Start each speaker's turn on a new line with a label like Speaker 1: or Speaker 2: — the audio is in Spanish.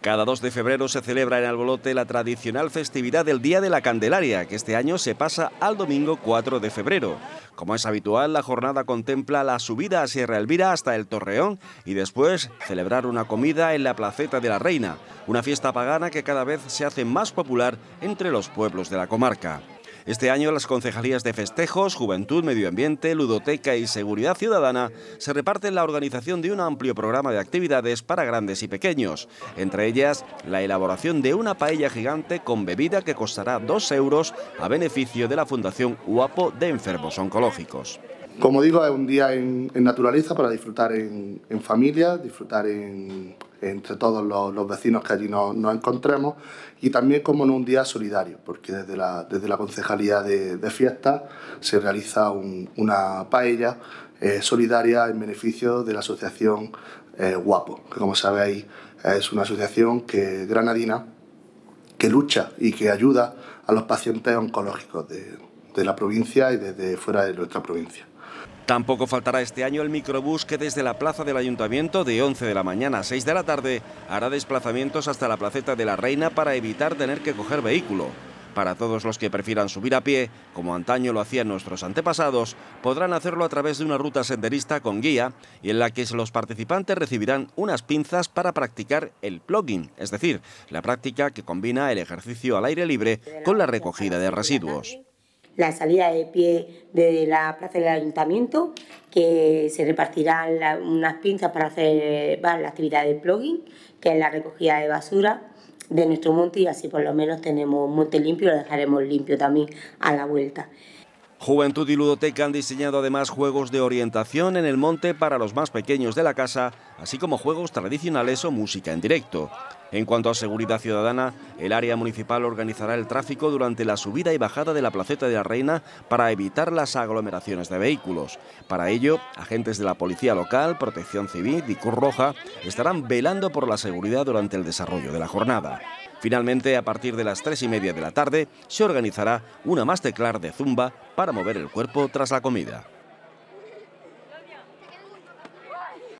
Speaker 1: Cada 2 de febrero se celebra en Albolote la tradicional festividad del Día de la Candelaria, que este año se pasa al domingo 4 de febrero. Como es habitual, la jornada contempla la subida a Sierra Elvira hasta el Torreón y después celebrar una comida en la Placeta de la Reina, una fiesta pagana que cada vez se hace más popular entre los pueblos de la comarca. Este año las concejalías de festejos, juventud, medio ambiente, ludoteca y seguridad ciudadana se reparten la organización de un amplio programa de actividades para grandes y pequeños, entre ellas la elaboración de una paella gigante con bebida que costará 2 euros a beneficio de la Fundación UAPO de Enfermos Oncológicos.
Speaker 2: Como digo, es un día en, naturaleza para disfrutar en familia, disfrutar en, entre todos los, vecinos que allí nos, encontremos y también como en un día solidario, porque desde la, desde la Concejalía de, fiesta Fiestas se realiza una paella eh, solidaria en beneficio de la asociación eh, Guapo, que como sabéis es una asociación que, granadina que lucha y que ayuda a los pacientes oncológicos de, de la provincia y desde fuera de nuestra provincia.
Speaker 1: Tampoco faltará este año el microbús que desde la plaza del ayuntamiento de 11 de la mañana a 6 de la tarde hará desplazamientos hasta la placeta de la Reina para evitar tener que coger vehículo. Para todos los que prefieran subir a pie, como antaño lo hacían nuestros antepasados, podrán hacerlo a través de una ruta senderista con guía y en la que los participantes recibirán unas pinzas para practicar el plugging, es decir, la práctica que combina el ejercicio al aire libre con la recogida de residuos
Speaker 3: la salida de pie de la plaza del ayuntamiento, que se repartirán unas pinzas para hacer la actividad de plugin, que es la recogida de basura de nuestro monte y así por lo menos tenemos un monte limpio y lo dejaremos limpio también a la vuelta.
Speaker 1: Juventud y Ludoteca han diseñado además juegos de orientación en el monte para los más pequeños de la casa, así como juegos tradicionales o música en directo. En cuanto a seguridad ciudadana, el área municipal organizará el tráfico durante la subida y bajada de la Placeta de la Reina para evitar las aglomeraciones de vehículos. Para ello, agentes de la Policía Local, Protección Civil y Cruz Roja estarán velando por la seguridad durante el desarrollo de la jornada. Finalmente, a partir de las tres y media de la tarde, se organizará una teclar de zumba para mover el cuerpo tras la comida.